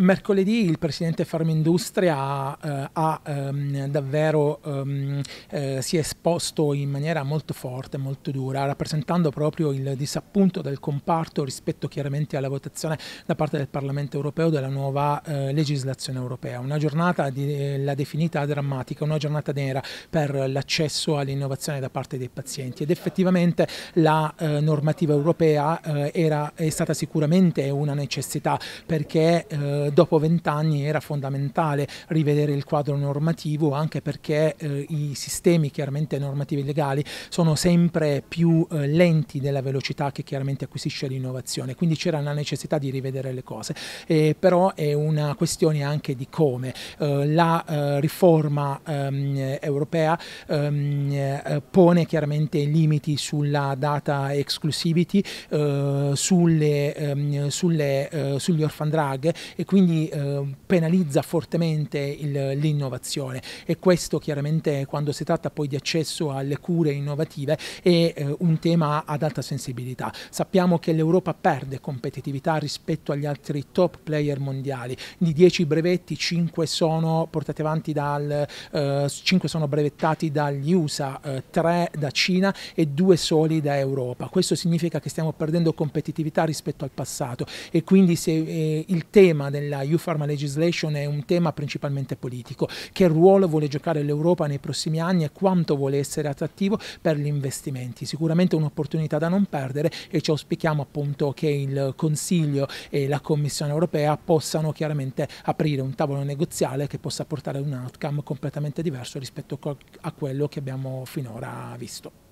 Mercoledì il presidente Farmindustria eh, ha, ha um, davvero um, eh, si è esposto in maniera molto forte, molto dura, rappresentando proprio il disappunto del comparto rispetto chiaramente alla votazione da parte del Parlamento europeo della nuova eh, legislazione europea. Una giornata di, eh, la definita drammatica, una giornata nera per l'accesso all'innovazione da parte dei pazienti ed effettivamente la eh, normativa europea eh, era, è stata sicuramente una necessità perché dopo vent'anni era fondamentale rivedere il quadro normativo anche perché eh, i sistemi chiaramente normativi legali sono sempre più eh, lenti della velocità che chiaramente acquisisce l'innovazione, quindi c'era la necessità di rivedere le cose, eh, però è una questione anche di come eh, la eh, riforma ehm, europea ehm, eh, pone chiaramente limiti sulla data exclusivity, sulle, ehm, sulle, sugli orphan drug e quindi quindi eh, penalizza fortemente l'innovazione e questo chiaramente quando si tratta poi di accesso alle cure innovative è eh, un tema ad alta sensibilità. Sappiamo che l'Europa perde competitività rispetto agli altri top player mondiali, di 10 brevetti 5 sono portati avanti dal, eh, 5 sono brevettati dagli USA, 3 eh, da Cina e 2 soli da Europa. Questo significa che stiamo perdendo competitività rispetto al passato e quindi se eh, il tema del della EU Pharma Legislation è un tema principalmente politico. Che ruolo vuole giocare l'Europa nei prossimi anni e quanto vuole essere attrattivo per gli investimenti? Sicuramente un'opportunità da non perdere e ci auspichiamo appunto che il Consiglio e la Commissione europea possano chiaramente aprire un tavolo negoziale che possa portare ad un outcome completamente diverso rispetto a quello che abbiamo finora visto.